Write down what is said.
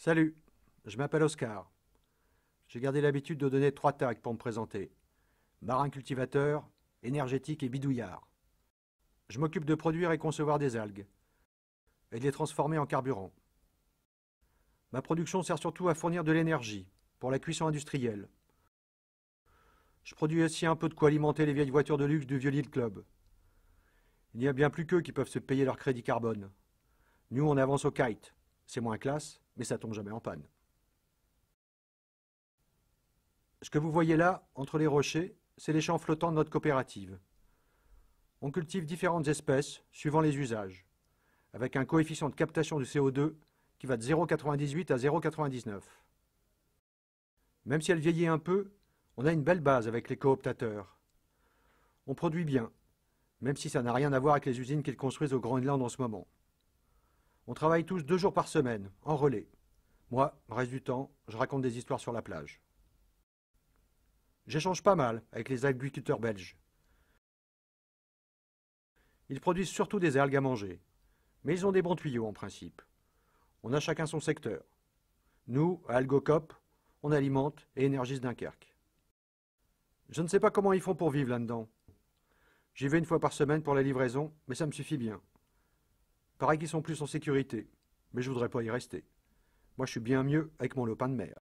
Salut, je m'appelle Oscar. J'ai gardé l'habitude de donner trois tags pour me présenter. Marin cultivateur, énergétique et bidouillard. Je m'occupe de produire et concevoir des algues et de les transformer en carburant. Ma production sert surtout à fournir de l'énergie pour la cuisson industrielle. Je produis aussi un peu de quoi alimenter les vieilles voitures de luxe du vieux Lille Club. Il n'y a bien plus qu'eux qui peuvent se payer leur crédit carbone. Nous, on avance au kite. C'est moins classe, mais ça tombe jamais en panne. Ce que vous voyez là, entre les rochers, c'est les champs flottants de notre coopérative. On cultive différentes espèces, suivant les usages, avec un coefficient de captation du CO2 qui va de 0,98 à 0,99. Même si elle vieillit un peu, on a une belle base avec les cooptateurs. On produit bien, même si ça n'a rien à voir avec les usines qu'ils construisent au Groenland en ce moment. On travaille tous deux jours par semaine, en relais. Moi, reste du temps, je raconte des histoires sur la plage. J'échange pas mal avec les agriculteurs belges. Ils produisent surtout des algues à manger, mais ils ont des bons tuyaux en principe. On a chacun son secteur. Nous, à Algocop, on alimente et énergise Dunkerque. Je ne sais pas comment ils font pour vivre là-dedans. J'y vais une fois par semaine pour la livraison, mais ça me suffit bien. Pareil qu'ils sont plus en sécurité, mais je voudrais pas y rester. Moi, je suis bien mieux avec mon lopin de mer.